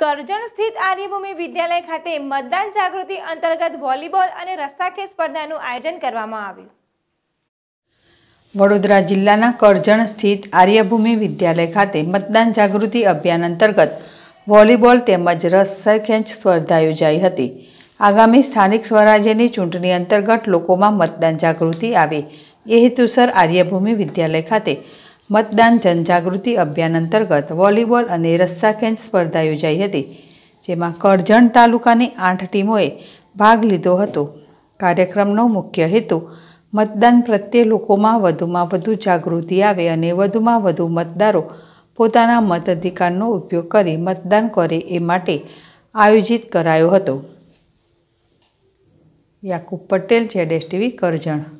કરજણ સ્થિત આર્યભૂમિ વિદ્યાલય ખાતે મતદાન જાગૃતિ અંતર્ગત વોલીબોલ અને રસ્સાખેલ સ્પર્ધાનું આયોજન કરવામાં આવ્યું વડોદરા જિલ્લાના કરજણ સ્થિત આર્યભૂમિ વિદ્યાલય ખાતે મતદાન જાગૃતિ અભિયાન અંતર્ગત વોલીબોલ તેમજ રસ્સાખેંચ સ્પર્ધા યોજાઈ હતી આગામી સ્થાનિક સ્વરાજ્યની ચૂંટણી અંતર્ગત લોકોમાં મતદાન જાગૃતિ આવે એ હેતુસર આર્યભૂમિ વિદ્યાલય ખાતે મતદાન જનજાગૃતિ અભિયાન અંતર્ગત વોલીબોલ અને રસ્સાખેંચ સ્પર્ધા યોજાઈ હતી જેમાં કરજણ તાલુકાની આઠ ટીમોએ ભાગ લીધો હતો કાર્યક્રમનો મુખ્ય હેતુ મતદાન પ્રત્યે લોકોમાં વધુમાં વધુ જાગૃતિ આવે અને વધુમાં વધુ મતદારો પોતાના મતાધિકારનો ઉપયોગ કરી મતદાન કરે એ માટે આયોજિત કરાયો હતો યાકુબ પટેલ જેડેસ ટીવી કરજણ